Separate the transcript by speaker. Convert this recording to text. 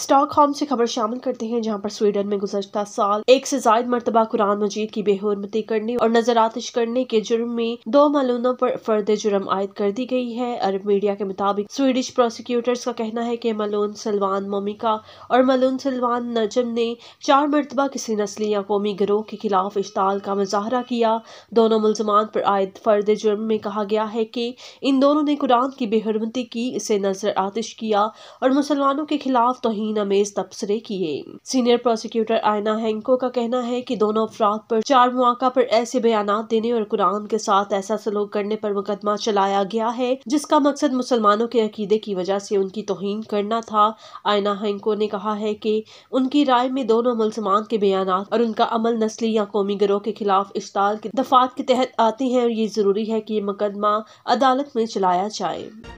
Speaker 1: Stockholm से खबर शामिल करते हैं जहां पर स्वीडन में गुजशत साल एक से जायद मरतबा कुरान मजीद की बेहरमती करने और नजर आतिश करने के जुर्म में दो मालूनों पर फर्द जुर्म आयद कर दी गई है अरब मीडिया के मुताबिक स्वीडिश प्रोसिक्यूटर्स का कहना है कि मलून सलवान मोमिका और मलून सलवान नजम ने चार मरतबा किसी नस्ली या कौमी गिरोह के खिलाफ इश्ताल का मुजाहरा किया दोनों मुलजमान पर आयद फर्द जुर्म में कहा गया है कि इन दोनों ने कुरान की बेहरमती की इसे नजर आतिश किया और मुसलमानों के खिलाफ तोहन तोहहीन अमेज तबसरे किए सीनियर प्रोसिक्यूटर आयना हैंको का कहना है कि दोनों अफराद पर चार मुआका पर ऐसे बयान देने और कुरान के साथ ऐसा सलूक करने पर मुकदमा चलाया गया है जिसका मकसद मुसलमानों के अकीदे की वजह से उनकी तोहहीन करना था आयना हैंको ने कहा है कि उनकी राय में दोनों मुलजमान के बयान और उनका अमल नस्ली या कौमी गिरोह के खिलाफ इश्ताल के दफात के तहत आते हैं और ये ज़रूरी है कि ये मुकदमा अदालत में चलाया जाए